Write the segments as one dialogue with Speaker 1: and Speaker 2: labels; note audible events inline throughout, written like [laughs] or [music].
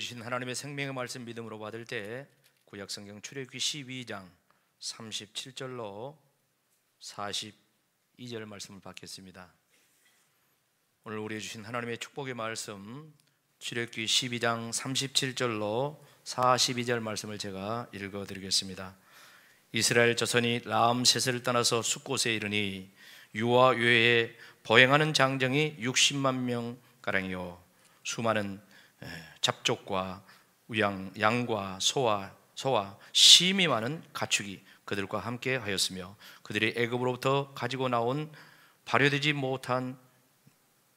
Speaker 1: 주신 하나님의 생명의 말씀 믿음으로 받을 때 구약 성경 출애굽기 12장 37절로 42절 말씀을 받겠습니다. 오늘 우리 주신 하나님의 축복의 말씀 출애굽기 12장 37절로 42절 말씀을 제가 읽어 드리겠습니다. 이스라엘 자손이 라암셋을 떠나서 숲곳에 이르니 유와 외에 보행하는 장정이 60만 명 가량이요 수많은 잡족과 우양, 양과 소와 소와 심이 많은 가축이 그들과 함께 하였으며 그들이 애굽으로부터 가지고 나온 발효되지 못한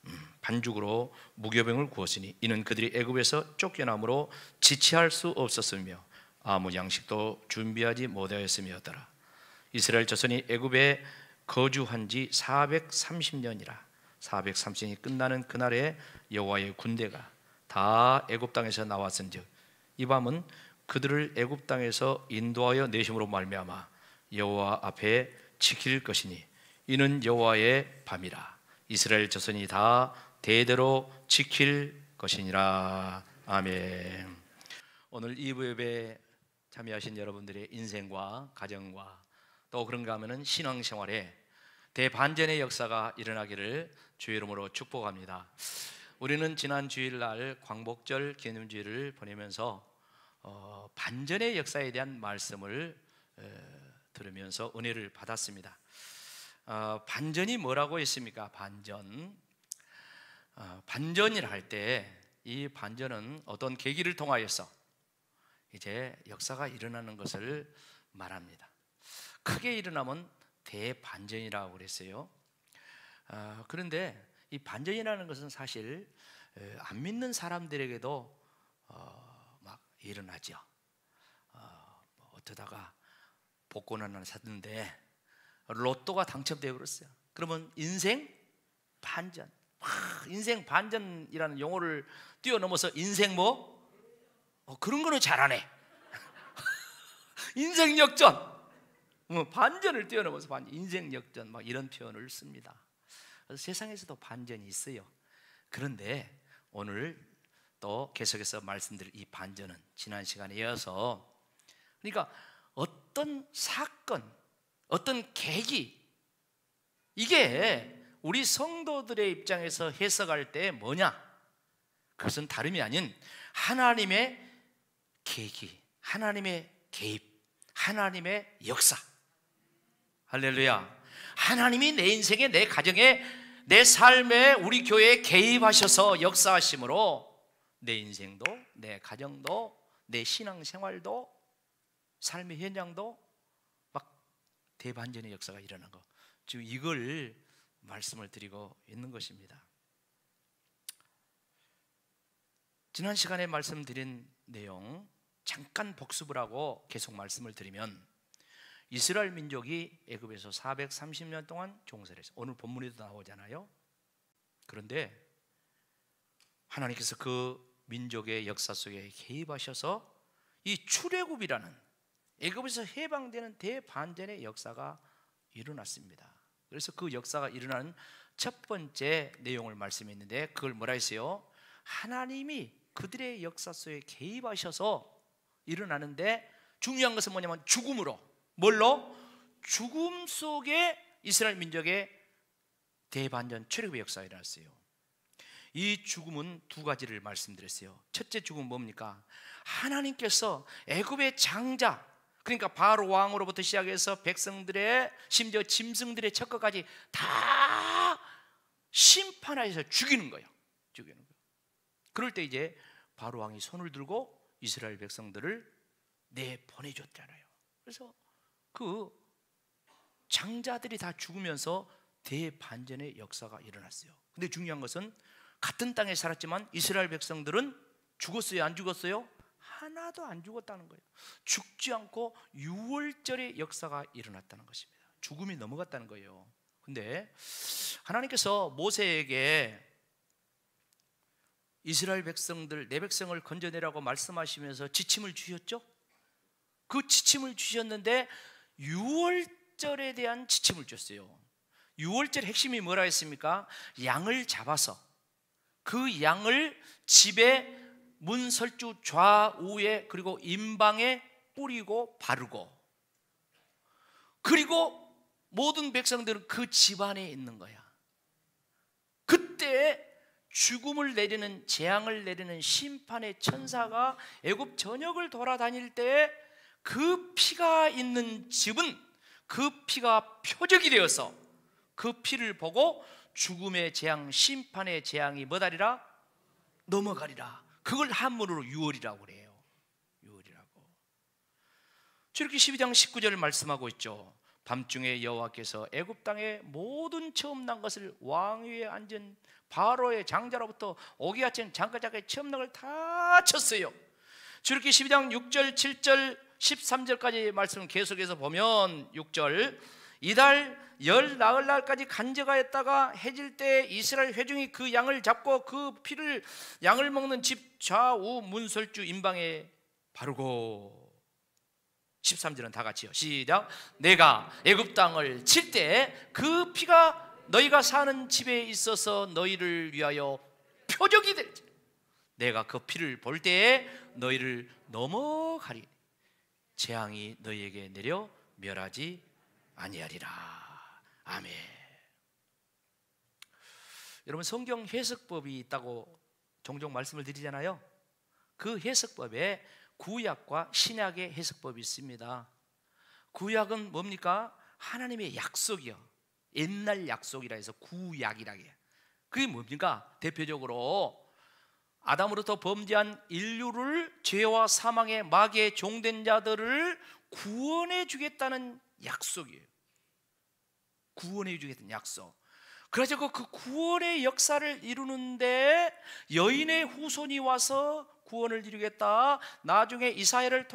Speaker 1: 음, 반죽으로 무교병을 구웠으니 이는 그들이 애굽에서 쫓겨남으로 지체할 수 없었으며 아무 양식도 준비하지 못하였음이었더라 이스라엘 자손이 애굽에 거주한 지 430년이라 430년이 끝나는 그날에 여호와의 군대가 다 애굽 땅에서 나왔은즉 이 밤은 그들을 애굽 땅에서 인도하여 내심으로 말미암아 여호와 앞에 지킬 것이니 이는 여호와의 밤이라 이스라엘 자손이 다 대대로 지킬 것이니라 아멘. 오늘 이부 예배 참여하신 여러분들의 인생과 가정과 또 그런가 하면은 신앙생활에 대반전의 역사가 일어나기를 주의 이름으로 축복합니다. 우리는 지난 주일날 광복절 기념주일을 보내면서 어, 반전의 역사에 대한 말씀을 에, 들으면서 은혜를 받았습니다. 어, 반전이 뭐라고 했습니까? 반전. 어, 반전이라 할때 이 반전은 어떤 계기를 통하여서 이제 역사가 일어나는 것을 말합니다. 크게 일어나면 대반전이라고 그랬어요. 어, 그런데 이 반전이라는 것은 사실 안 믿는 사람들에게도 어, 막 일어나죠. 어, 뭐 어쩌다가 복권 하나 샀는데 로또가 당첨되어 버렸어요. 그러면 인생 반전. 아, 인생 반전이라는 용어를 뛰어넘어서 인생 뭐 어, 그런 거는 잘하네. [laughs] 인생 역전. 뭐 반전을 뛰어넘어서 반 인생 역전 막 이런 표현을 씁니다. 그래서 세상에서도 반전이 있어요. 그런데 오늘 또 계속해서 말씀드릴 이 반전은 지난 시간에 이어서 그러니까 어떤 사건, 어떤 계기 이게 우리 성도들의 입장에서 해석할 때 뭐냐? 그것은 다름이 아닌 하나님의 계기, 하나님의 개입, 하나님의 역사. 할렐루야. 하나님이 내 인생에, 내 가정에 내 삶에 우리 교회에 개입하셔서 역사하심으로 내 인생도 내 가정도 내 신앙생활도 삶의 현장도 막 대반전의 역사가 일어난 거 지금 이걸 말씀을 드리고 있는 것입니다 지난 시간에 말씀드린 내용 잠깐 복습을 하고 계속 말씀을 드리면 이스라엘 민족이 애굽에서 430년 동안 종사를 했어요. 오늘 본문에도 나오잖아요. 그런데 하나님께서 그 민족의 역사 속에 개입하셔서 이 출애굽이라는 애굽에서 해방되는 대반전의 역사가 일어났습니다. 그래서 그 역사가 일어나는첫 번째 내용을 말씀했는데 그걸 뭐라 했어요? 하나님이 그들의 역사 속에 개입하셔서 일어나는데 중요한 것은 뭐냐면 죽음으로 뭘로? 죽음 속에 이스라엘 민족의 대반전 최애의 역사가 일어났어요. 이 죽음은 두 가지를 말씀드렸어요. 첫째 죽음은 뭡니까? 하나님께서 애굽의 장자 그러니까 바로 왕으로부터 시작해서 백성들의 심지어 짐승들의 척거까지 다 심판하셔서 죽이는 거예요. 죽이는 거예요. 그럴 때 이제 바로 왕이 손을 들고 이스라엘 백성들을 내 보내줬잖아요. 그래서 그 장자들이 다 죽으면서 대반전의 역사가 일어났어요. 근데 중요한 것은 같은 땅에 살았지만 이스라엘 백성들은 죽었어요, 안 죽었어요? 하나도 안 죽었다는 거예요. 죽지 않고 6월절의 역사가 일어났다는 것입니다. 죽음이 넘어갔다는 거예요. 근데 하나님께서 모세에게 이스라엘 백성들 내 백성을 건져내라고 말씀하시면서 지침을 주셨죠. 그 지침을 주셨는데 유월절에 대한 지침을 줬어요. 유월절 핵심이 뭐라 했습니까? 양을 잡아서 그 양을 집에 문설주 좌우에 그리고 임방에 뿌리고 바르고 그리고 모든 백성들은 그 집안에 있는 거야. 그때 죽음을 내리는 재앙을 내리는 심판의 천사가 애굽 전역을 돌아다닐 때그 피가 있는 집은 그 피가 표적이 되어서 그 피를 보고 죽음의 재앙, 심판의 재앙이 뭐다리라? 넘어가리라. 그걸 한문으로 유월이라고 그래요. 유월이라고. 출애굽기 12장 19절을 말씀하고 있죠. 밤중에 여호와께서 애굽 땅의 모든 처음 난 것을 왕 위에 앉은 바로의 장자로부터 오기 같은 장가자의 처음 난걸 다 쳤어요. 출애굽기 12장 6절 7절 13절까지 말씀을 계속해서 보면 6절 이달 열 나흘 날까지 간제가했다가 해질 때 이스라엘 회중이 그 양을 잡고 그 피를 양을 먹는 집 좌우 문설주 임방에 바르고 13절은 다 같이요 시작 내가 애굽 땅을 칠 때 그 피가 너희가 사는 집에 있어서 너희를 위하여 표적이 될지 내가 그 피를 볼 때에 너희를 넘어가리 재앙이 너희에게 내려 멸하지 아니하리라. 아멘. 여러분 성경 해석법이 있다고 종종 말씀을 드리잖아요. 그 해석법에 구약과 신약의 해석법이 있습니다. 구약은 뭡니까? 하나님의 약속이요. 옛날 약속이라 해서 구약이라 해. 그게 뭡니까? 대표적으로 아담으로부터 범죄한 인류를 죄와 사망의 마귀의 종된 자들을 구원해 주겠다는 약속이에요. 구원해 주겠다는 약속. 그래서 그 구원의 역사를 이루는데 여인의 후손이 와서 구원을 이루겠다. 나중에 이사야를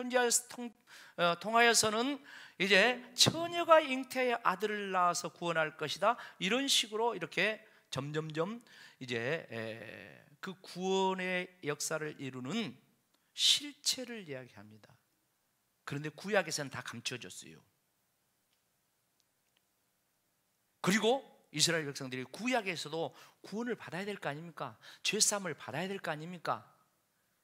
Speaker 1: 어, 통하여서는 이제 처녀가 잉태의 아들을 낳아서 구원할 것이다. 이런 식으로 이렇게 점점점 이제 그 구원의 역사를 이루는 실체를 이야기합니다. 그런데 구약에서는 다 감춰졌어요. 그리고 이스라엘 백성들이 구약에서도 구원을 받아야 될 거 아닙니까? 죄사을 받아야 될 거 아닙니까?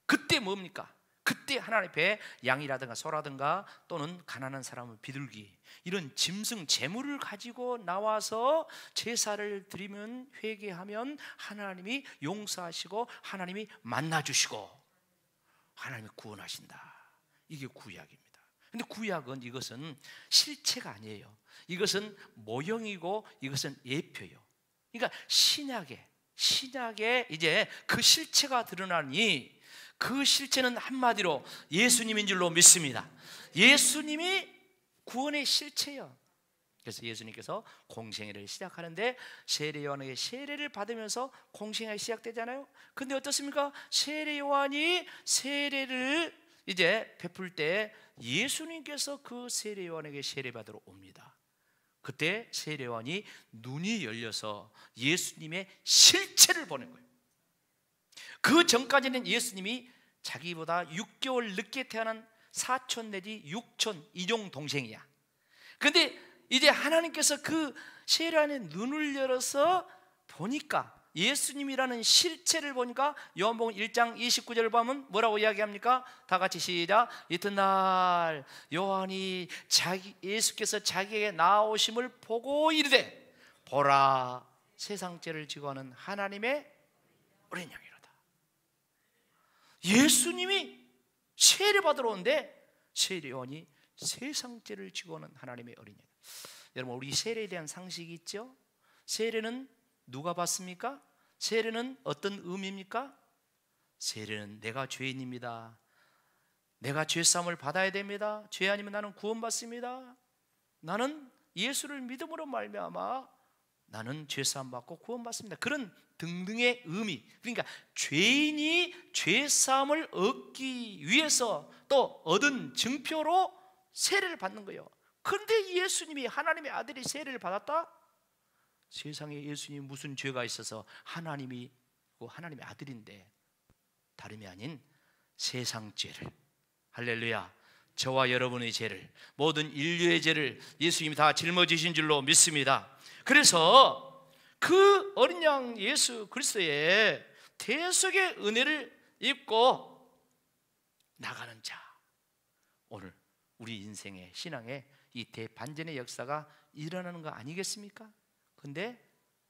Speaker 1: 그때 뭡니까? 그때 하나님 앞에 양이라든가 소라든가 또는 가난한 사람을 비둘기 이런 짐승 재물을 가지고 나와서 제사를 드리면 회개하면 하나님이 용서하시고 하나님이 만나 주시고 하나님이 구원하신다. 이게 구약입니다. 근데 구약은 이것은 실체가 아니에요. 이것은 모형이고 이것은 예표요 그러니까 신약에 신약에 이제 그 실체가 드러나니 그 실체는 한마디로 예수님인 줄로 믿습니다. 예수님이 구원의 실체요. 그래서 예수님께서 공생애를 시작하는데 세례 요한에게 세례를 받으면서 공생애가 시작되잖아요. 근데 어떻습니까? 세례 요한이 세례를 이제 베풀 때 예수님께서 그 세례 요한에게 세례 받으러 옵니다. 그때 세례 요한이 눈이 열려서 예수님의 실체를 보는 거예요. 그 전까지는 예수님이 자기보다 6개월 늦게 태어난 사촌 내지 6촌 이종 동생이야. 근데 이제 하나님께서 그 세란의 눈을 열어서 보니까 예수님이라는 실체를 보니까 요한복음 1장 29절을 보면 뭐라고 이야기합니까? 다 같이 시작. 이튿날 요한이 자기 예수께서 자기에게 나오심을 보고 이르되 보라 세상죄를 지고 하는 하나님의 어린 양이라. 예수님이 세례 를 받으러 오는데 세례원이 세상죄를 지고 오는 하나님의 어린이 여러분 우리 세례에 대한 상식이 있죠? 세례는 누가 받습니까? 세례는 어떤 의미입니까? 세례는 내가 죄인입니다 내가 죄삼을 받아야 됩니다 죄 아니면 나는 구원받습니다 나는 예수를 믿음으로 말미암아 나는 죄 사함 받고 구원받습니다. 그런 등등의 의미. 그러니까 죄인이 죄 사함을 얻기 위해서 또 얻은 증표로 세례를 받는 거예요. 그런데 예수님이 하나님의 아들이 세례를 받았다? 세상에 예수님 무슨 죄가 있어서 하나님이 그 하나님의 아들인데 다름이 아닌 세상 죄를 할렐루야 저와 여러분의 죄를 모든 인류의 죄를 예수님이 다 짊어지신 줄로 믿습니다. 그래서 그 어린 양 예수 그리스도의 대속의 은혜를 입고 나가는 자 오늘 우리 인생의 신앙의 이 대반전의 역사가 일어나는 거 아니겠습니까? 근데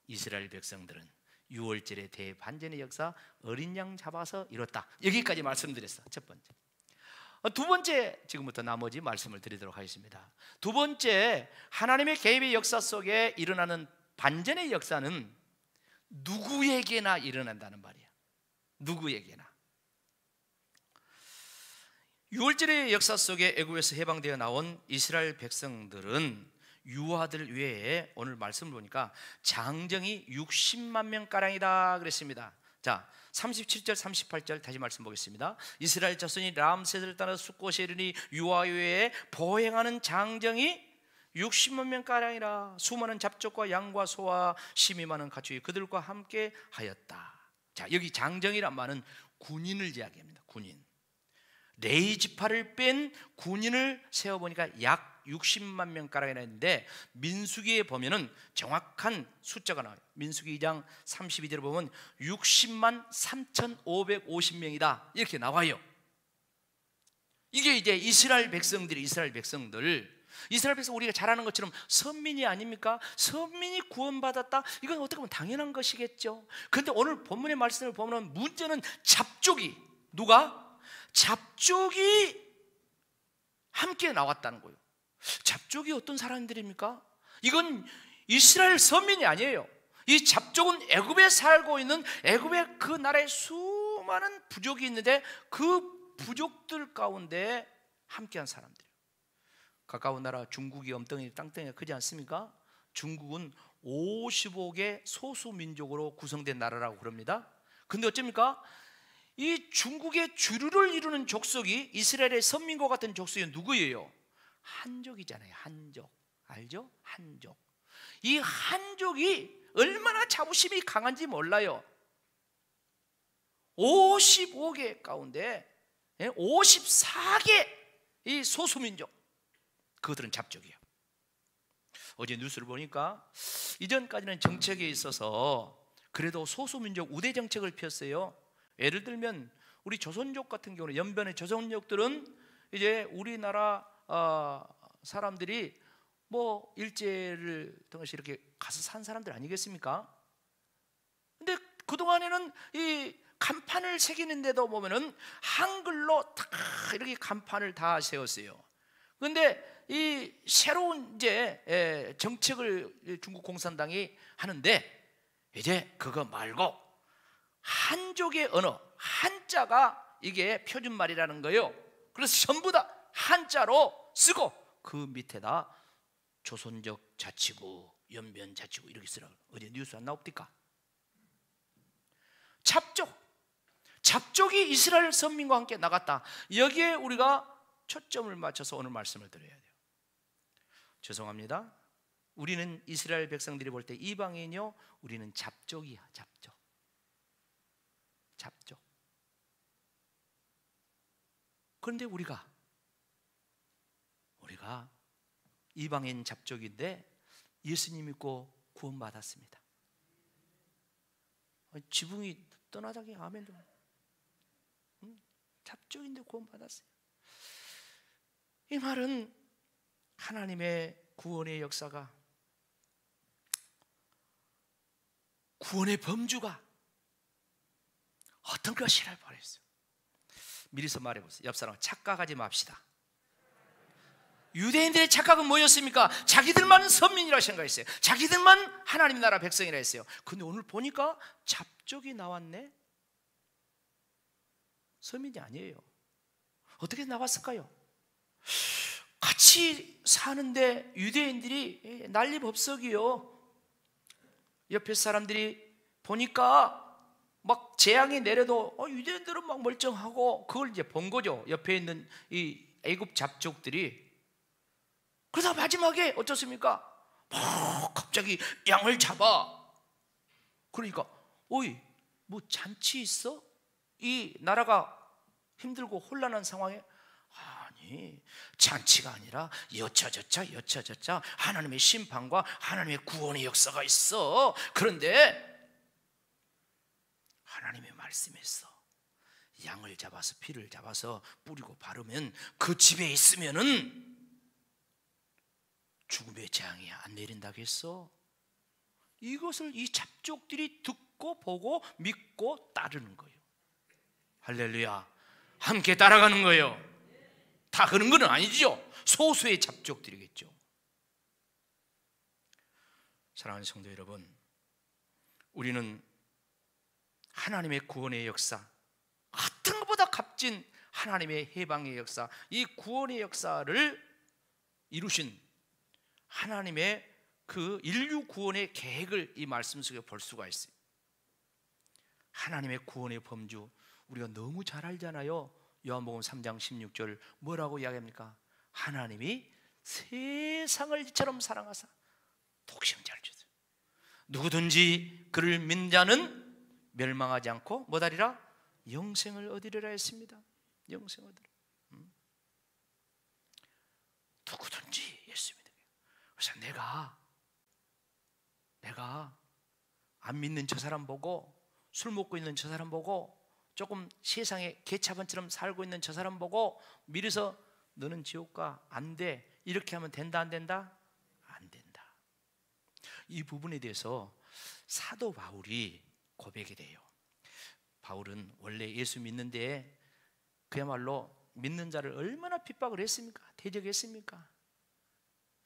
Speaker 1: 이스라엘 백성들은 6월절의 대반전의 역사 어린 양 잡아서 이뤘다 여기까지 말씀드렸어 첫 번째 두 번째 지금부터 나머지 말씀을 드리도록 하겠습니다. 두 번째 하나님의 개입의 역사 속에 일어나는 반전의 역사는 누구에게나 일어난다는 말이야. 누구에게나. 6월절의 역사 속에 애굽에서 해방되어 나온 이스라엘 백성들은 유아들 외에 오늘 말씀을 보니까 장정이 60만 명 가량이다 그랬습니다. 자, 37절 38절 다시 말씀 보겠습니다. 이스라엘 자손이 람셋을 따라 숲곳에 이르니 유아유에 보행하는 장정이 60만 명 가량이라 수많은 잡족과 양과 소와 심이 많은 가축이 그들과 함께 하였다. 자, 여기 장정이란 말은 군인을 이야기합니다. 군인. 레이지파를 뺀 군인을 세어 보니까 약6 0만 명가량이 나는데 민수기에 보면은 정확한 숫자가 나와요. 민수기 2장 32절에 보면 60만 3,550명이다. 이렇게 나와요. 이게 이제 이스라엘 백성들이 이스라엘 백성들 이스라엘 백성 우리가 잘 아는 것처럼 선민이 아닙니까? 선민이 구원받았다. 이건 어떻게 보면 당연한 것이겠죠. 그데 오늘 본문의 말씀을 보면 문제는 잡족이 누가 잡족이 함께 나왔다는 거예요. 잡족이 어떤 사람들입니까? 이건 이스라엘 서민이 아니에요. 이 잡족은 애굽에 살고 있는 애굽의 그 나라에 수많은 부족이 있는데 그 부족들 가운데 함께한 사람들. 가까운 나라 중국이 엄덩이 땅덩이 크지 않습니까? 중국은 55개 소수 민족으로 구성된 나라라고 그럽니다. 근데 어쩝니까? 이 중국의 주류를 이루는 족속이 이스라엘의 선민과 같은 족속이 누구예요? 한족이잖아요. 한족. 알죠? 한족. 이 한족이 얼마나 자부심이 강한지 몰라요. 55개 가운데 54개 예, 이 소수민족 그들은 잡족이에요. 어제 뉴스를 보니까 이전까지는 정책에 있어서 그래도 소수민족 우대 정책을 폈어요. 예를 들면 우리 조선족 같은 경우는 연변의 조선족들은 이제 우리나라 어, 사람들이 뭐 일제를 통해서 이렇게 가서 산 사람들 아니겠습니까? 근데 그동안에는 이 간판을 새기는데도 보면은 한글로 다 이렇게 간판을 다 세웠어요. 근데 이 새로운 이제 정책을 중국 공산당이 하는데 이제 그거 말고 한족의 언어 한자가 이게 표준말이라는 거예요. 그래서 전부 다 한자로 쓰고 그 밑에다 조선적 자치구, 연변 자치구 이렇게 쓰라고 어제 뉴스 안 나옵니까? 잡족 잡족이 이스라엘 선민과 함께 나갔다 여기에 우리가 초점을 맞춰서 오늘 말씀을 드려야 돼요 죄송합니다 우리는 이스라엘 백성들이 볼 때 이방인이요 우리는 잡족이야 잡족 잡족 그런데 우리가 우리가 이방인 잡족인데 예수님 믿고 구원받았습니다. 지붕이 떠나자기 아멘 좀. 잡족인데 구원받았어요. 이 말은 하나님의 구원의 역사가 구원의 범주가 어떤 것이라 말했어요. 미리서 말해보세요. 옆 사람 착각하지 맙시다. 유대인들의 착각은 뭐였습니까? 자기들만 선민이라 생각했어요. 자기들만 하나님 나라 백성이라 했어요. 근데 오늘 보니까 잡족이 나왔네. 선민이 아니에요. 어떻게 나왔을까요? 같이 사는데 유대인들이 예, 난리 법석이요. 옆에 사람들이 보니까 막 재앙이 내려도 어, 유대인들은 막 멀쩡하고 그걸 이제 본 거죠. 옆에 있는 이 애굽 잡족들이 그러다 마지막에 어떻습니까? 막 갑자기 양을 잡아. 그러니까 오이 뭐 잔치 있어? 이 나라가 힘들고 혼란한 상황에 아니 잔치가 아니라 여차저차 여차저차 하나님의 심판과 하나님의 구원의 역사가 있어. 그런데 하나님의 말씀했어. 양을 잡아서 피를 잡아서 뿌리고 바르면 그 집에 있으면은 죽음의 재앙이 안 내린다고 했어. 이것을 이 잡족들이 듣고 보고 믿고 따르는 거예요. 할렐루야. 함께 따라가는 거예요. 다 그런 건 아니죠. 소수의 잡족들이겠죠. 사랑하는 성도 여러분, 우리는 하나님의 구원의 역사, 같은 것보다 값진 하나님의 해방의 역사, 이 구원의 역사를 이루신 하나님의 그 인류 구원의 계획을 이 말씀 속에 볼 수가 있어요. 하나님의 구원의 범주 우리가 너무 잘 알잖아요. 요한복음 3장 16절 뭐라고 이야기합니까? 하나님이 세상을 이처럼 사랑하사 독생자를 주세 누구든지 그를 믿는 자는 멸망하지 않고 뭐다리라 영생을 얻으리라 했습니다. 영생 얻으라. 음. 누구든지 그래서 내가 내가 안 믿는 저 사람 보고 술 먹고 있는 저 사람 보고 조금 세상에 개차반처럼 살고 있는 저 사람 보고 미리서 너는 지옥 가안 돼. 이렇게 하면 된다 안 된다? 안 된다. 이 부분에 대해서 사도 바울이 고백이 돼요. 바울은 원래 예수 믿는데 그야말로 믿는 자를 얼마나 핍박을 했습니까? 대적했습니까?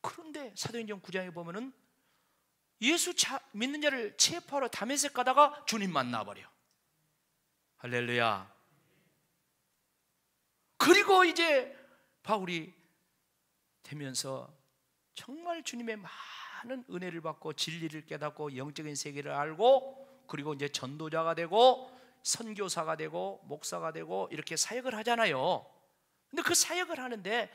Speaker 1: 그런데 사도행전 9장에 보면은 예수 자, 믿는 자를 체포하러 담에색 가다가 주님 만나버려. 할렐루야. 그리고 이제 바울이 되면서 정말 주님의 많은 은혜를 받고 진리를 깨닫고 영적인 세계를 알고 그리고 이제 전도자가 되고 선교사가 되고 목사가 되고 이렇게 사역을 하잖아요. 근데 그 사역을 하는데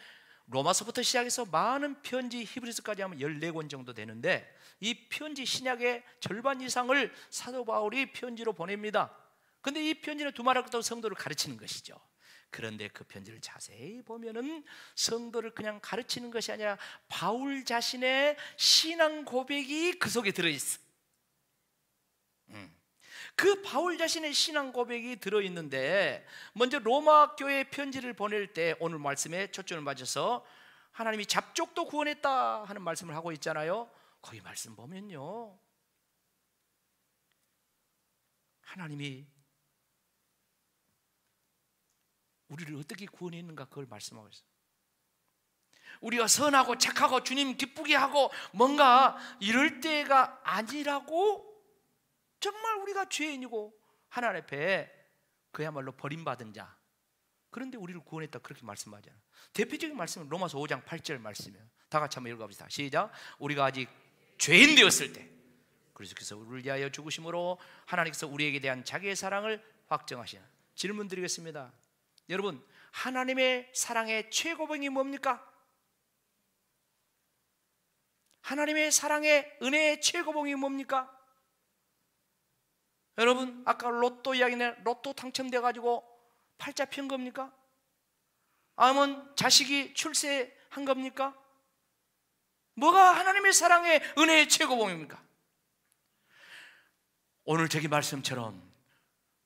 Speaker 1: 로마서부터 시작해서 많은 편지 히브리서까지 하면 14권 정도 되는데 이 편지 신약의 절반 이상을 사도 바울이 편지로 보냅니다. 근데 이 편지는 두말할 것도 성도를 가르치는 것이죠. 그런데 그 편지를 자세히 보면은 성도를 그냥 가르치는 것이 아니라 바울 자신의 신앙 고백이 그 속에 들어 있어. 음. 그 바울 자신의 신앙 고백이 들어 있는데 먼저 로마 교회 편지를 보낼 때 오늘 말씀에 초점을 맞춰서 하나님이 잡족도 구원했다 하는 말씀을 하고 있잖아요. 거기 말씀 보면요. 하나님이 우리를 어떻게 구원했는가 그걸 말씀하고 있어요. 우리가 선하고 착하고 주님 기쁘게 하고 뭔가 이럴 때가 아니라고 정말 우리가 죄인이고 하나님 앞에 그야말로 버림받은 자. 그런데 우리를 구원했다 그렇게 말씀하잖아. 요 대표적인 말씀은 로마서 5장 8절 말씀이에요. 다 같이 한번 읽어봅시다. 시작. 우리가 아직 죄인 되었을 때그리스께서 우리를 위하여 죽으심으로 하나님께서 우리에게 대한 자기의 사랑을 확정하시는 질문 드리겠습니다. 여러분, 하나님의 사랑의 최고봉이 뭡니까? 하나님의 사랑의 은혜의 최고봉이 뭡니까? 여러분 아까 로또 이야기네 로또 당첨돼 가지고 팔자 편 겁니까? 아니 자식이 출세한 겁니까? 뭐가 하나님의 사랑의 은혜의 최고봉입니까? 오늘 저기 말씀처럼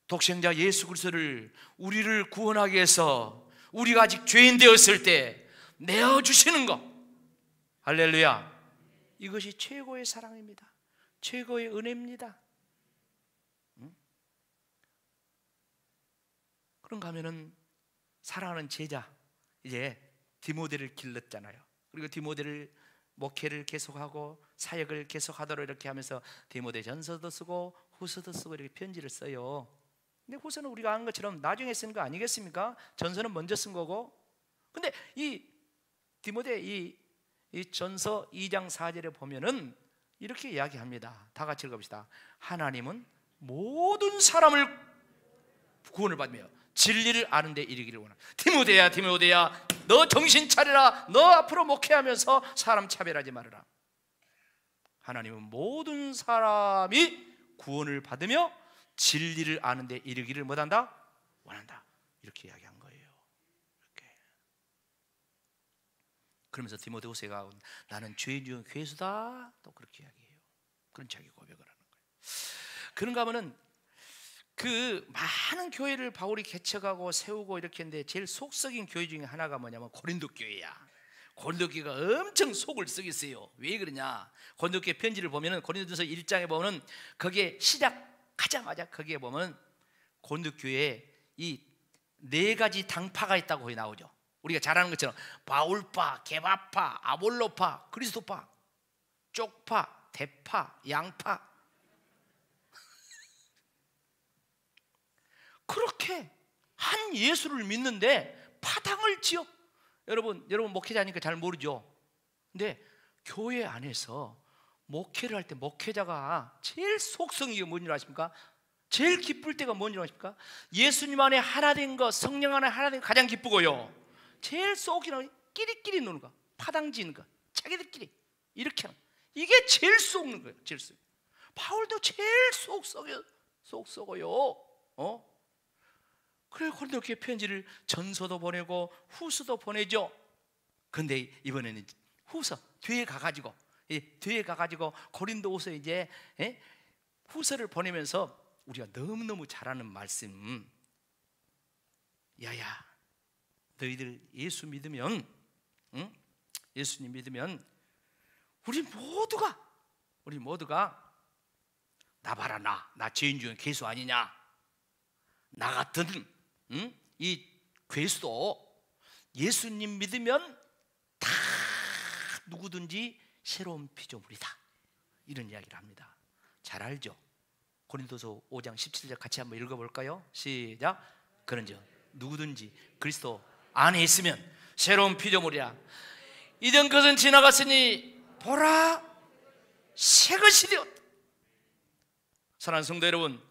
Speaker 1: 독생자 예수 그리스도를 우리를 구원하기 위해서 우리가 아직 죄인 되었을 때 내어 주시는 것 할렐루야 이것이 최고의 사랑입니다 최고의 은혜입니다 그런가 하면은 사랑하는 제자 이제 디모데를 길렀잖아요. 그리고 디모데를 목회를 계속하고 사역을 계속하도록 이렇게 하면서 디모데 전서도 쓰고 후서도 쓰고 이렇게 편지를 써요. 근데 후서는 우리가 아는 것처럼 나중에 쓴 거 아니겠습니까? 전서는 먼저 쓴 거고. 근데 이 디모데 이, 이 전서 2장 4절에 보면은 이렇게 이야기합니다. 다 같이 읽어봅시다. 하나님은 모든 사람을 구원을 받으며 진리를 아는 데 이르기를 원합다 디모데야 디모데야 너 정신 차려라. 너 앞으로 목회하면서 사람 차별하지 말아라. 하나님은 모든 사람이 구원을 받으며 진리를 아는 데 이르기를 못한다 원한다. 이렇게 이야기한 거예요. 이렇게. 그러면서 디모데후세가 나는 죄인 중 괴수다. 또 그렇게 이야기해요. 그런 자기 고백을 하는 거예요. 그런가 하면 그 많은 교회를 바울이 개척하고 세우고 이렇게 했는데 제일 속썩인 교회 중에 하나가 뭐냐면 고린도 교회야. 고린도 교회가 엄청 속을 썩였어요. 왜 그러냐? 고린도 교회 편지를 보면은 고린도전서 1장에 보면은 거기에 시작하자마자 거기에 보면 고린도 교회에 이 네 가지 당파가 있다고 거기 나오죠. 우리가 잘 아는 것처럼 바울파, 개바파, 아볼로파, 그리스도파, 쪽파, 대파, 양파 그렇게 한 예수를 믿는데 파당을 지어 여러분 여러분 목회자니까 잘 모르죠. 근데 교회 안에서 목회를 할 때 목회자가 제일 속성이 뭔지 아십니까? 제일 기쁠 때가 뭔지 아십니까? 예수님 안에 하나 된거 성령 안에 하나 된 거 가장 기쁘고요. 제일 속이는 끼리끼리 노는 거, 파당 지는 거, 자기들끼리 이렇게 하는 이게 제일 속는 거예요. 제일 속. 바울도 제일 속 썩여 속 썩어요. 어? 그래 고린도 교회 편지를 전서도 보내고 후서도 보내죠. 근데 이번에는 후서 뒤에 가가지고 뒤에 가가지고 고린도후서 이제 에? 예? 후서를 보내면서 우리가 너무 너무 잘하는 말씀. 야야, 너희들 예수 믿으면, 응? 예수님 믿으면 우리 모두가 우리 모두가 나 봐라 나, 나 죄인 중에 개수 아니냐? 나 같은 음? 이 괴수도 예수님 믿으면 다 누구든지 새로운 피조물이다 이런 이야기를 합니다 잘 알죠? 고린도서 5장 17절 같이 한번 읽어볼까요? 시작 그런즉 누구든지 그리스도 안에 있으면 새로운 피조물이야 이전 것은 지나갔으니 보라 새 것이 되었다 사랑하는 성도 여러분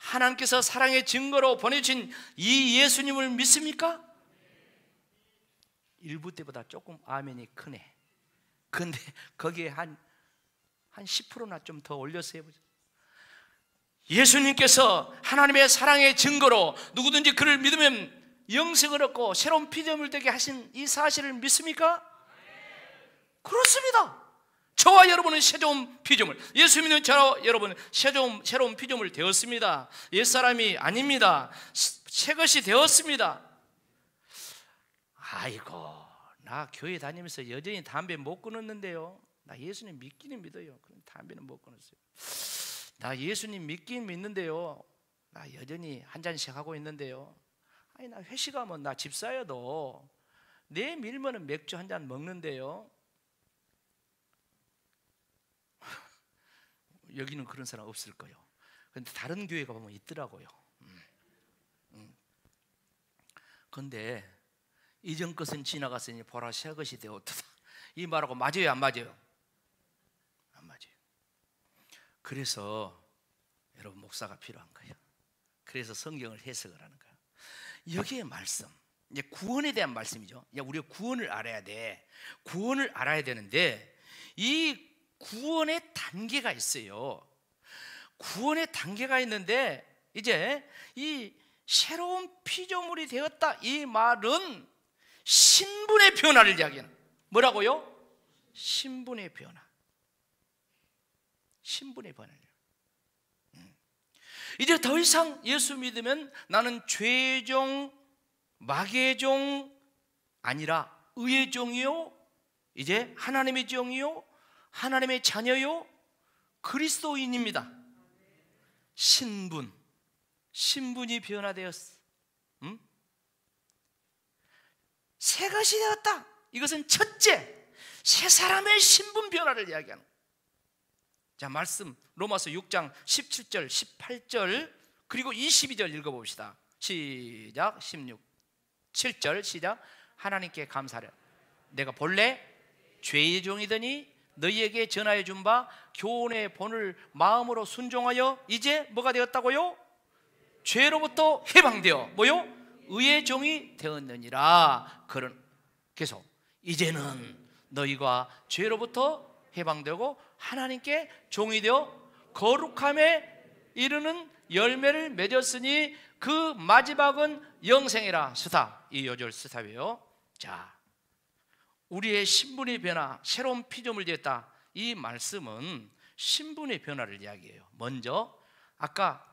Speaker 1: 하나님께서 사랑의 증거로 보내주신 이 예수님을 믿습니까? 일부 때보다 조금 아멘이 크네. 근데 거기에 한, 한 10%나 좀 더 올려서 해보죠. 예수님께서 하나님의 사랑의 증거로 누구든지 그를 믿으면 영생을 얻고 새로운 피조물 되게 하신 이 사실을 믿습니까? 그렇습니다. 저와 여러분은 새로운 피조물, 예수 믿는 저와 여러분은 새로운, 새로운 피조물 되었습니다. 옛사람이 아닙니다. 새 것이 되었습니다. 아이고, 나 교회 다니면서 여전히 담배 못 끊었는데요. 나 예수님 믿기는 믿어요. 그럼 담배는 못 끊었어요. 나 예수님 믿긴 믿는데요. 나 여전히 한 잔씩 하고 있는데요. 아니 나 회식하면 나 집사여도 내 밀면은 맥주 한 잔 먹는데요. 여기는 그런 사람 없을 거예요. 근데 다른 교회 가보면 있더라고요. 음. 음. 데 이전 것은 지나갔으니 보라 새 것이 되었다. 이 말하고 맞아요, 안 맞아요? 안 맞아요. 그래서 여러분 목사가 필요한 거예요. 그래서 성경을 해석을 하는 거예요. 여기에 말씀, 이제 구원에 대한 말씀이죠. 야, 우리가 구원을 알아야 돼. 구원을 알아야 되는데 이 구원의 단계가 있어요. 구원의 단계가 있는데 이제 이 새로운 피조물이 되었다 이 말은 신분의 변화를 이야기하는 뭐라고요? 신분의 변화. 신분의 변화. 음. 이제 더 이상 예수 믿으면 나는 죄종, 마계종 아니라 의의 종이요 이제 하나님의 종이요 하나님의 자녀요 그리스도인입니다. 신분 신분이 변화되었어. 응? 새 것이 되었다. 이것은 첫째 새 사람의 신분 변화를 이야기하는. 자 말씀 로마서 6장 17절 18절 그리고 22절 읽어봅시다. 시작 16 7절 시작 하나님께 감사를 내가 본래 죄의 종이더니 너희에게 전하여 준 바 교훈의 본을 마음으로 순종하여 이제 뭐가 되었다고요? 죄로부터 해방되어 뭐요? 의의 종이 되었느니라 그런 계속 이제는 너희가 죄로부터 해방되고 하나님께 종이 되어 거룩함에 이르는 열매를 맺었으니 그 마지막은 영생이라 스탑 이 요절 스탑이에요 자 우리의 신분의 변화, 새로운 피조물 되었다. 이 말씀은 신분의 변화를 이야기해요. 먼저 아까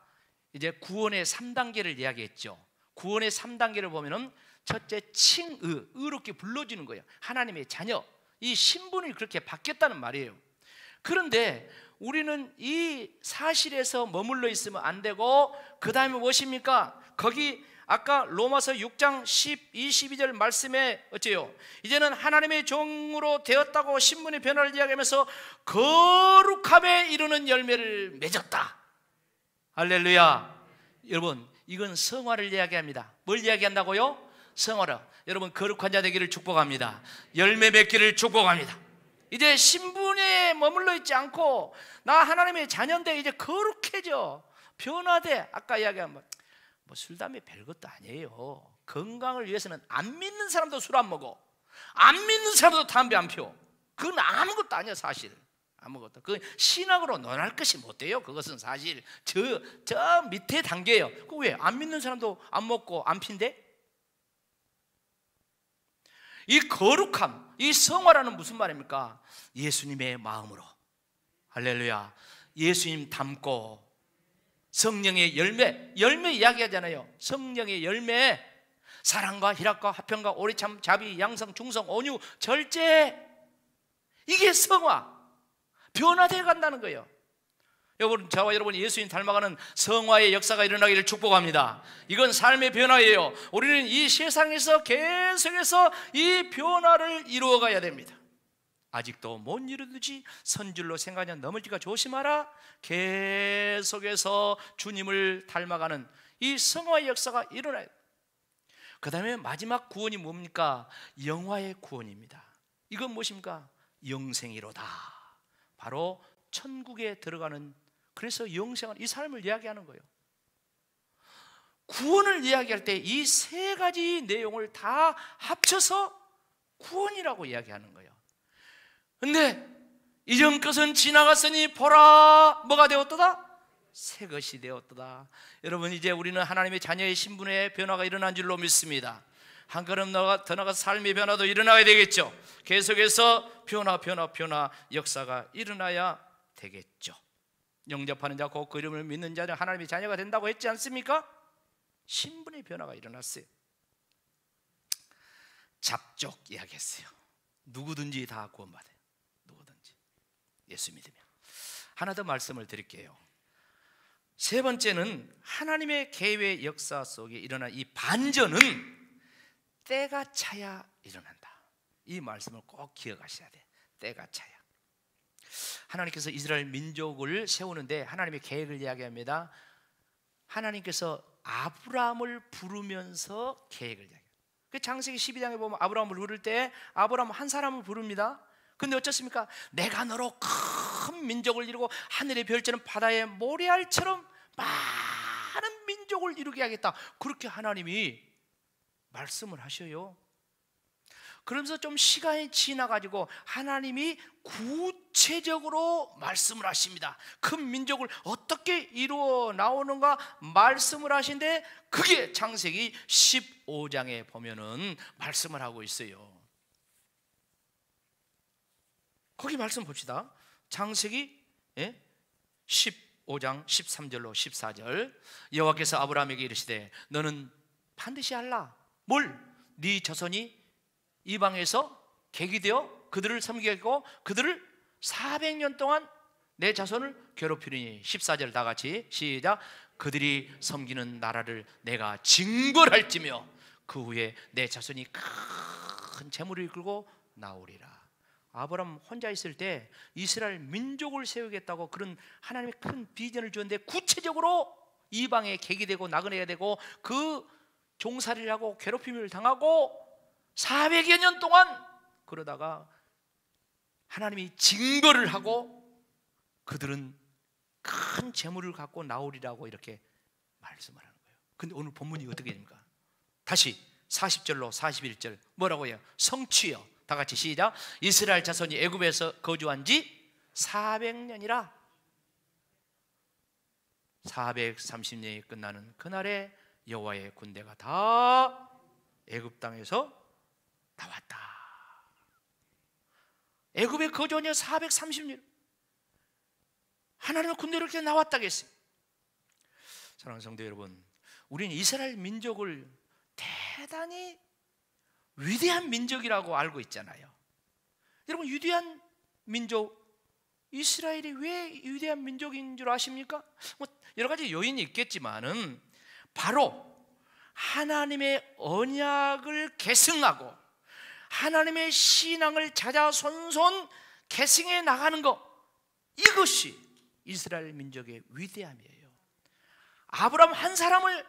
Speaker 1: 이제 구원의 3단계를 이야기했죠. 구원의 3단계를 보면은 첫째 칭의, 의롭게 불러지는 거예요. 하나님의 자녀. 이 신분이 그렇게 바뀌었다는 말이에요. 그런데 우리는 이 사실에서 머물러 있으면 안 되고 그 다음에 무엇입니까? 거기 아까 로마서 6장 10, 22절 말씀에 어째요? 이제는 하나님의 종으로 되었다고 신문의 변화를 이야기하면서 거룩함에 이르는 열매를 맺었다. 할렐루야. 여러분, 이건 성화를 이야기합니다. 뭘 이야기한다고요? 성화라. 여러분, 거룩한 자 되기를 축복합니다. 열매 맺기를 축복합니다. 이제 신분에 머물러 있지 않고 나 하나님의 자녀인데 이제 거룩해져. 변화돼. 아까 이야기한 것. 뭐 술, 담배 별것도 아니에요. 건강을 위해서는 안 믿는 사람도 술 안 먹어. 안 믿는 사람도 담배 안 피워. 그건 아무것도 아니야, 사실. 아무것도. 그 신학으로 논할 것이 못 돼요. 그것은 사실 저, 저 밑에 단계예요. 그 왜? 안 믿는 사람도 안 먹고 안 핀대? 이 거룩함, 이 성화라는 무슨 말입니까? 예수님의 마음으로. 할렐루야. 예수님 닮고 성령의 열매, 열매 이야기하잖아요. 성령의 열매, 사랑과 희락과 화평과 오래참, 자비, 양성, 중성, 온유, 절제. 이게 성화, 변화되어 간다는 거예요. 여러분, 저와 여러분 이 예수님 닮아가는 성화의 역사가 일어나기를 축복합니다. 이건 삶의 변화예요. 우리는 이 세상에서 계속해서 이 변화를 이루어가야 됩니다. 아직도 못 이루지 선줄로 생각하냐 넘어지가 조심하라 계속해서 주님을 닮아가는 이 성화의 역사가 일어나요 그 다음에 마지막 구원이 뭡니까? 영화의 구원입니다 이건 무엇입니까? 영생이로다 바로 천국에 들어가는 그래서 영생은 이 삶을 이야기하는 거예요 구원을 이야기할 때 이 세 가지 내용을 다 합쳐서 구원이라고 이야기하는 거예요 근데 이전 것은 지나갔으니 보라 뭐가 되었도다? 새 것이 되었도다. 여러분 이제 우리는 하나님의 자녀의 신분에 변화가 일어난 줄로 믿습니다. 한 걸음 더 나가 삶의 변화도 일어나야 되겠죠. 계속해서 변화, 변화, 변화 역사가 일어나야 되겠죠. 영접하는 자, 곧 그림을 믿는 자는 하나님의 자녀가 된다고 했지 않습니까? 신분의 변화가 일어났어요. 잡족 이야기했어요. 누구든지 다 구원받아요. 예수 믿으면. 하나 더 말씀을 드릴게요. 세 번째는 하나님의 계획 역사 속에 일어난 이 반전은 때가 차야 일어난다. 이 말씀을 꼭 기억하셔야 돼. 때가 차야. 하나님께서 이스라엘 민족을 세우는데 하나님의 계획을 이야기합니다. 하나님께서 아브라함을 부르면서 계획을 이야기합니다. 그 장세기 12장에 보면 아브라함을 부를 때 아브라함 한 사람을 부릅니다. 근데 어떻습니까? 내가 너로 큰 민족을 이루고 하늘의 별처럼 바다의 모래알처럼 많은 민족을 이루게 하겠다. 그렇게 하나님이 말씀을 하셔요. 그러면서 좀 시간이 지나가지고 하나님이 구체적으로 말씀을 하십니다. 큰 민족을 어떻게 이루어 나오는가 말씀을 하신데 그게 창세기 15장에 보면은 말씀을 하고 있어요. 거기 말씀 봅시다. 장세기 예? 15장 13절로 14절 여호와께서 아브라함에게 이르시되 너는 반드시 할라 뭘? 네 자손이 이방에서 객이 되어 그들을 섬기겠고 그들을 400년 동안 내 자손을 괴롭히리니 14절 다 같이 시작 그들이 섬기는 나라를 내가 징벌할지며 그 후에 내 자손이 큰 재물을 이끌고 나오리라 아브라함 혼자 있을 때 이스라엘 민족을 세우겠다고 그런 하나님의 큰 비전을 주는데 었 구체적으로 이방에 개기되고 나그네가 되고 그 종살이를 하고 괴롭힘을 당하고 400여 년 동안 그러다가 하나님이 징거를 하고 그들은 큰 재물을 갖고 나오리라고 이렇게 말씀을 하는 거예요. 근데 오늘 본문이 어떻게 됩니까? 다시 40절로 41절 뭐라고 해요? 성취여 다 같이 시작. 이스라엘 자손이 애굽에서 거주한 지 400년이라. 430년이 끝나는 그날에 여호와의 군대가 다 애굽 땅에서 나왔다. 애굽에 거주한 430년. 하나님의 군대로 이렇게 나왔다그랬어요 사랑하는 성도 여러분, 우리는 이스라엘 민족을 대단히 위대한 민족이라고 알고 있잖아요. 여러분 위대한 민족 이스라엘이 왜 위대한 민족인 줄 아십니까? 뭐 여러 가지 요인이 있겠지만은 바로 하나님의 언약을 계승하고 하나님의 신앙을 찾아 손손 계승해 나가는 것 이것이 이스라엘 민족의 위대함이에요. 아브라함 한 사람을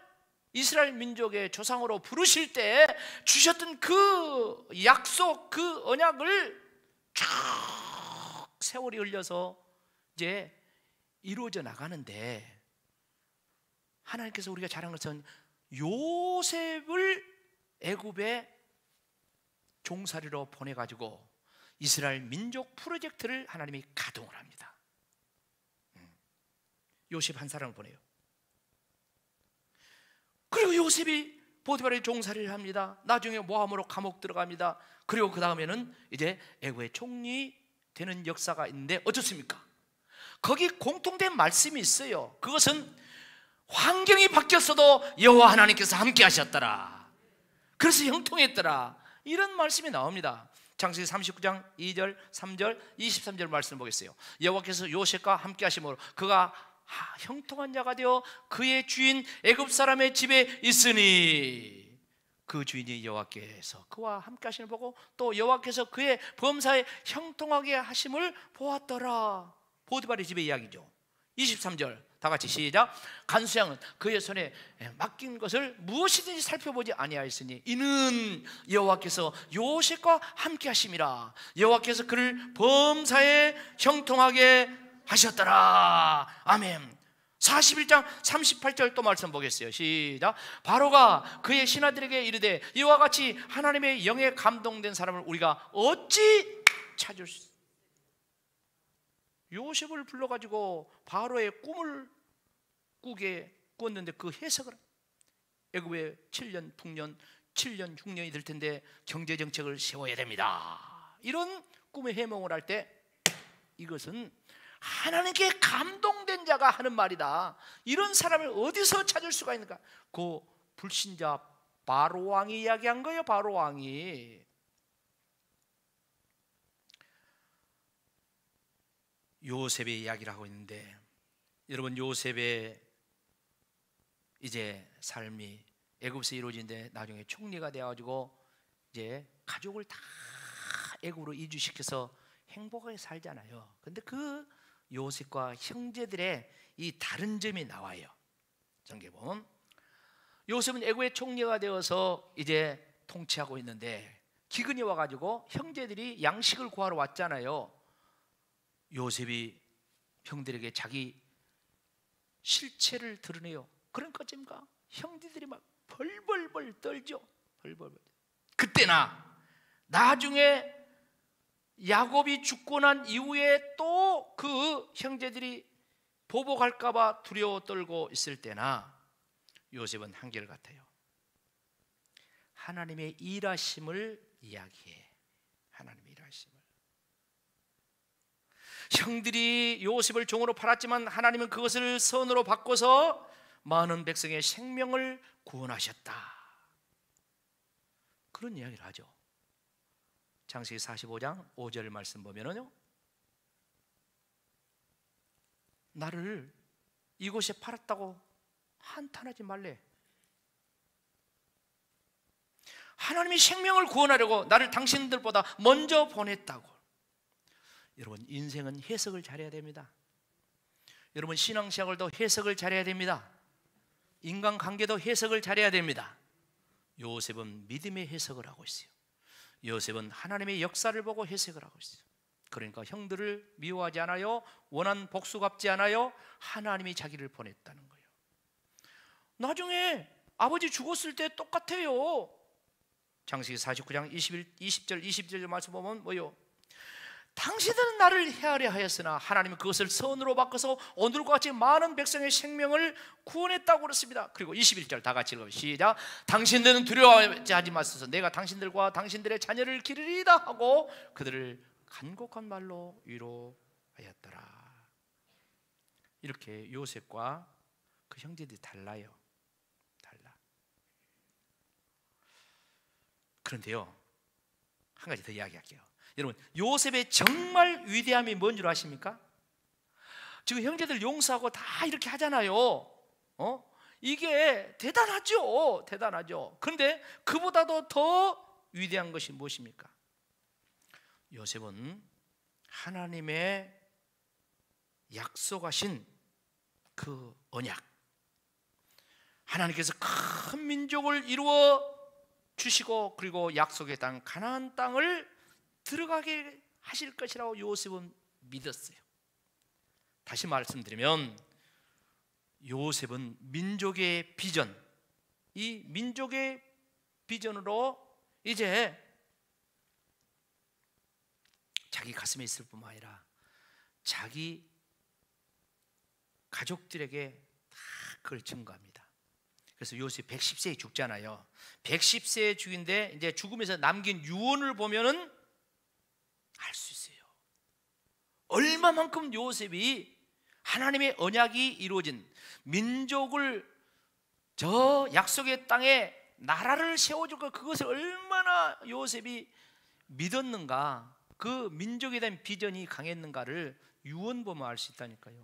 Speaker 1: 이스라엘 민족의 조상으로 부르실 때 주셨던 그 약속, 그 언약을 쭉 세월이 흘려서 이제 이루어져 나가는데 하나님께서 우리가 잘한 것은 요셉을 애굽에 종살이로 보내가지고 이스라엘 민족 프로젝트를 하나님이 가동을 합니다. 음. 요셉 한 사람을 보내요. 그리고 요셉이 보디발의 종살이를 합니다. 나중에 모함으로 감옥 들어갑니다. 그리고 그 다음에는 이제 애고의 총리 되는 역사가 있는데 어떻습니까? 거기 공통된 말씀이 있어요. 그것은 환경이 바뀌었어도 여호와 하나님께서 함께 하셨더라. 그래서 형통했더라. 이런 말씀이 나옵니다. 창세기 39장 2절, 3절, 23절 말씀 보겠어요. 여호와께서 요셉과 함께 하심으로 그가 형통한 자가 되어 그의 주인 애굽 사람의 집에 있으니 그 주인이 여호와께서 그와 함께 하시는 보고 또 여호와께서 그의 범사에 형통하게 하심을 보았더라. 보디발의 집의 이야기죠. 23절 다 같이 시작. 간수양은 그의 손에 맡긴 것을 무엇이든지 살펴보지 아니하였으니 이는 여호와께서 요셉과 함께 하심이라. 여호와께서 그를 범사에 형통하게 하셨더라. 아멘. 41장 38절 또 말씀 보겠어요. 시작. 바로가 그의 신하들에게 이르되 이와 같이 하나님의 영에 감동된 사람을 우리가 어찌 찾을 수 요셉을 불러 가지고 바로의 꿈을 꾸게 꿨는데 그 해석을 애굽에 7년 풍년 7년 흉년이 될 텐데 경제 정책을 세워야 됩니다. 이런 꿈의 해몽을 할 때 이것은 하나님께 감동된 자가 하는 말이다. 이런 사람을 어디서 찾을 수가 있는가? 그 불신자 바로 왕이 이야기한 거예요. 바로 왕이. 요셉의 이야기를 하고 있는데 여러분 요셉의 이제 삶이 애굽에서 이루어진데 나중에 총리가 되어 가지고 이제 가족을 다 애굽으로 이주시켜서 행복하게 살잖아요. 근데 그 요셉과 형제들의 이 다른 점이 나와요. 전개 보면 요셉은 애굽의 총리가 되어서 이제 통치하고 있는데 기근이 와가지고 형제들이 양식을 구하러 왔잖아요. 요셉이 형들에게 자기 실체를 드러내요. 그런 것입니까? 형제들이 막 벌벌벌 떨죠. 벌벌벌. 그때나 나중에 야곱이 죽고 난 이후에 또 그 형제들이 보복할까 봐 두려워 떨고 있을 때나 요셉은 한결같아요. 하나님의 일하심을 이야기해. 하나님의 일하심을. 형들이 요셉을 종으로 팔았지만 하나님은 그것을 선으로 바꿔서 많은 백성의 생명을 구원하셨다. 그런 이야기를 하죠. 장세기 45장 5절 말씀 보면은요. 나를 이곳에 팔았다고 한탄하지 말래. 하나님이 생명을 구원하려고 나를 당신들보다 먼저 보냈다고. 여러분 인생은 해석을 잘해야 됩니다. 여러분 신앙생활도 해석을 잘해야 됩니다. 인간관계도 해석을 잘해야 됩니다. 요셉은 믿음의 해석을 하고 있어요. 요셉은 하나님의 역사를 보고 회색을 하고 있어요. 그러니까 형들을 미워하지 않아요. 원한 복수 갚지 않아요. 하나님이 자기를 보냈다는 거예요. 나중에 아버지 죽었을 때 똑같아요. 장세기 49장 21, 20절 2 0절 말씀 보면 뭐요? 당신들은 나를 헤아려 하였으나 하나님은 그것을 선으로 바꿔서 오늘과 같이 많은 백성의 생명을 구원했다고 그랬습니다. 그리고 21절 다 같이 읽어요. 시작. 당신들은 두려워하지 마소서 내가 당신들과 당신들의 자녀를 기르리다 하고 그들을 간곡한 말로 위로하였더라. 이렇게 요셉과 그 형제들이 달라요. 달라. 그런데요. 한 가지 더 이야기할게요. 여러분 요셉의 정말 위대함이 뭔 줄 아십니까? 지금 형제들 용서하고 다 이렇게 하잖아요 어? 이게 대단하죠 대단하죠 그런데 그보다도 더 위대한 것이 무엇입니까? 요셉은 하나님의 약속하신 그 언약 하나님께서 큰 민족을 이루어 주시고 그리고 약속의 땅 가나안 땅을 들어가게 하실 것이라고 요셉은 믿었어요. 다시 말씀드리면 요셉은 민족의 비전, 이 민족의 비전으로 이제 자기 가슴에 있을 뿐만 아니라 자기 가족들에게 다 그걸 증거합니다. 그래서 요셉 110세에 죽잖아요. 110세에 죽인데 이제 죽음에서 남긴 유언을 보면은 얼마만큼 요셉이 하나님의 언약이 이루어진 민족을 저 약속의 땅에 나라를 세워줄까 그것을 얼마나 요셉이 믿었는가 그 민족에 대한 비전이 강했는가를 유언범어 알수 있다니까요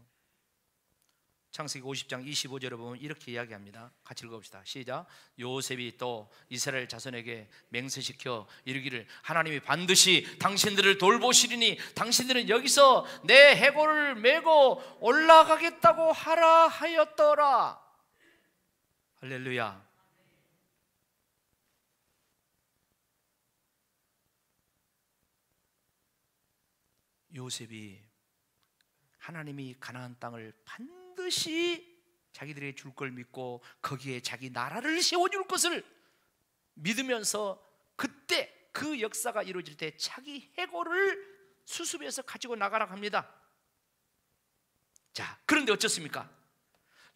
Speaker 1: 창세기 50장 25절에 보면 이렇게 이야기합니다. 같이 읽어봅시다. 시작. 요셉이 또 이스라엘 자손에게 맹세시켜 이르기를 하나님이 반드시 당신들을 돌보시리니 당신들은 여기서 내 해골을 메고 올라가겠다고 하라 하였더라. 할렐루야. 요셉이 하나님이 가나안 땅을 반 반드시 자기들의 줄걸 믿고 거기에 자기 나라를 세워줄 것을 믿으면서 그때 그 역사가 이루어질 때 자기 해고를 수습해서 가지고 나가라 고 합니다. 자, 그런데 어떻습니까?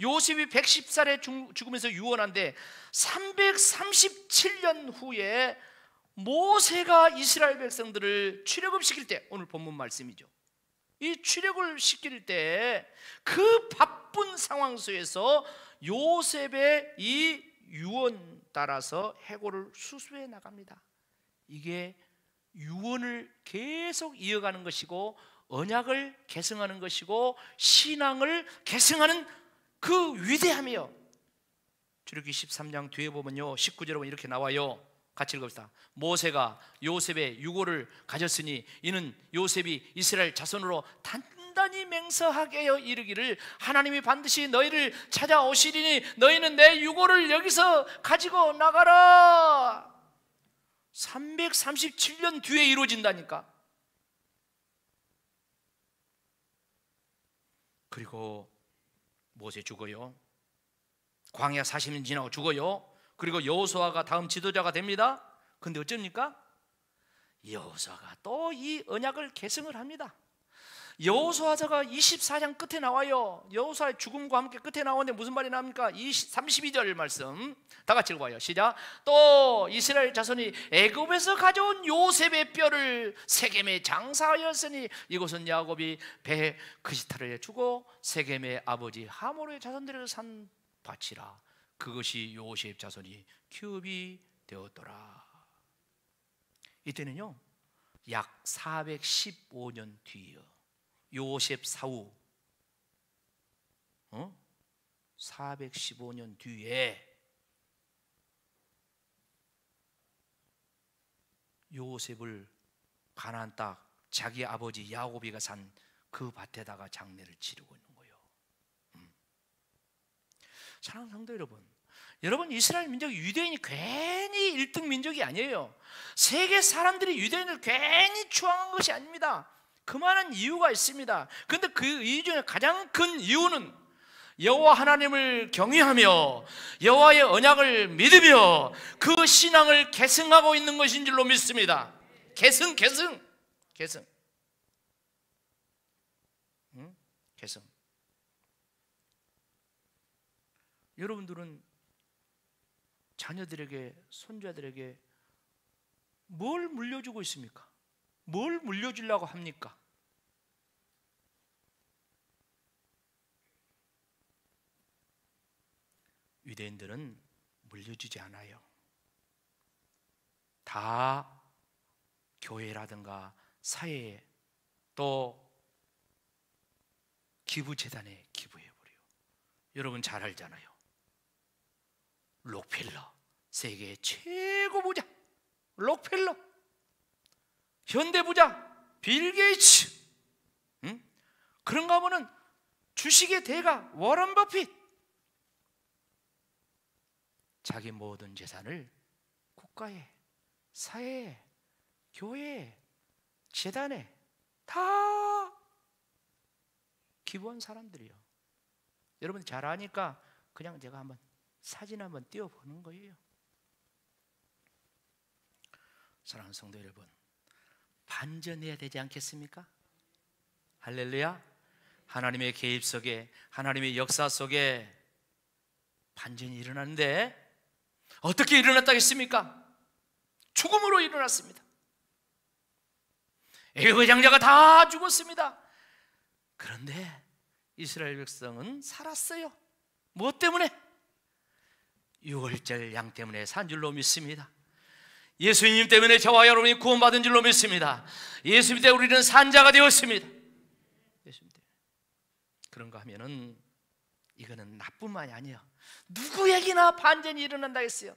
Speaker 1: 요셉이 110살에 죽으면서 유언한데 337년 후에 모세가 이스라엘 백성들을 출애굽시킬 때 오늘 본문 말씀이죠. 이 취력을 시킬 때 그 바쁜 상황 속에서 요셉의 이 유언 따라서 해고를 수수해 나갑니다. 이게 유언을 계속 이어가는 것이고 언약을 계승하는 것이고 신앙을 계승하는 그 위대함이요. 주력기 13장 뒤에 보면요. 19절에 보면 이렇게 나와요. 같이 읽읍시다. 모세가 요셉의 유고를 가졌으니 이는 요셉이 이스라엘 자손으로 단단히 맹서하게여 이르기를 하나님이 반드시 너희를 찾아오시리니 너희는 내 유고를 여기서 가지고 나가라. 337년 뒤에 이루어진다니까. 그리고 모세 죽어요. 광야 40년 지나고 죽어요. 그리고 여호수아가 다음 지도자가 됩니다. 근데 어쩝니까? 여호수아가 또 이 언약을 계승을 합니다. 여호수아자가 24장 끝에 나와요. 여호수아의 죽음과 함께 끝에 나오는데 무슨 말이 나옵니까? 20, 32절 말씀. 다 같이 읽어요 시작. 또 이스라엘 자손이 애굽에서 가져온 요셉의 뼈를 세겜에 장사하였으니 이곳은 야곱이 배 그시타를 주고 세겜의 아버지 하모르의 자손들에게 산 밭이라. 그것이 요셉 자손이 큐업이 되었더라. 이때는요. 약 415년 뒤요. 에 요셉 사후 어? 415년 뒤에 요셉을 가난안땅 자기 아버지 야곱이가 산 그 밭에다가 장례를 치르고 사랑하는 성도 여러분, 여러분 이스라엘 민족 유대인이 괜히 1등 민족이 아니에요. 세계 사람들이 유대인을 괜히 추앙한 것이 아닙니다. 그만한 이유가 있습니다. 근데 그 이유 중에 가장 큰 이유는 여호와 하나님을 경외하며 여호와의 언약을 믿으며 그 신앙을 계승하고 있는 것인 줄로 믿습니다. 계승, 계승, 계승. 응? 계승. 여러분들은 자녀들에게, 손자들에게 뭘 물려주고 있습니까? 뭘 물려주려고 합니까? 유대인들은 물려주지 않아요. 다 교회라든가 사회에 또 기부재단에 기부해버려요. 여러분 잘 알잖아요. 록필러 세계 최고 부자 록필러 현대 부자 빌 게이츠 응? 그런가 하면 주식의 대가 워런 버핏 자기 모든 재산을 국가에 사회에 교회에 재단에 다 기부한 사람들이요 여러분 잘 아니까 그냥 제가 한번 사진 한번 띄워보는 거예요. 사랑하는 성도 여러분, 반전해야 되지 않겠습니까? 할렐루야! 하나님의 개입 속에, 하나님의 역사 속에 반전이 일어났는데, 어떻게 일어났다겠습니까? 죽음으로 일어났습니다. 애굽의 장자가 다 죽었습니다. 그런데 이스라엘 백성은 살았어요. 무엇 때문에? 유월절 양 때문에 산 줄로 믿습니다. 예수님 때문에 저와 여러분이 구원받은 줄로 믿습니다. 예수님 때문에 우리는 산자가 되었습니다. 예수님 때문에. 그런가 하면은 이거는 나뿐만이 아니에요. 누구에게나 반전이 일어난다 했어요.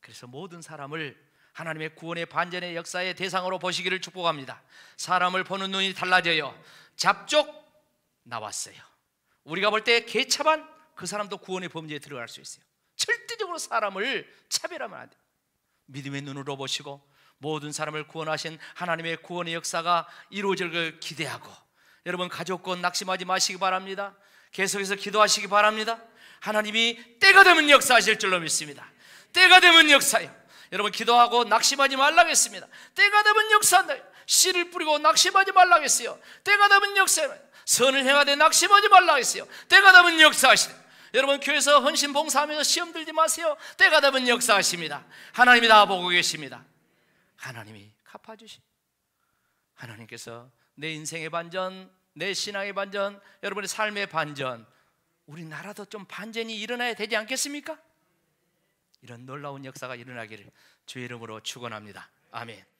Speaker 1: 그래서 모든 사람을 하나님의 구원의 반전의 역사의 대상으로 보시기를 축복합니다. 사람을 보는 눈이 달라져요. 잡족 나왔어요. 우리가 볼 때 개차반 그 사람도 구원의 범죄에 들어갈 수 있어요. 절대적으로 사람을 차별하면 안 돼. 믿음의 눈으로 보시고 모든 사람을 구원하신 하나님의 구원의 역사가 이루어질 걸 기대하고 여러분 가족권 낙심하지 마시기 바랍니다. 계속해서 기도하시기 바랍니다. 하나님이 때가 되면 역사하실 줄로 믿습니다. 때가 되면 역사요. 여러분 기도하고 낙심하지 말라겠습니다. 때가 되면 역사한다. 씨를 뿌리고 낙심하지 말라겠어요. 때가 되면 역사요. 선을 행하되 낙심하지 말라겠어요. 때가 되면 역사하시네. 여러분 교회에서 헌신 봉사하면서 시험 들지 마세요. 때가 되면 역사하십니다. 하나님이 나 보고 계십니다. 하나님이 갚아주십 하나님께서 내 인생의 반전, 내 신앙의 반전, 여러분의 삶의 반전, 우리나라도 좀 반전이 일어나야 되지 않겠습니까? 이런 놀라운 역사가 일어나기를 주 이름으로 축원합니다. 아멘.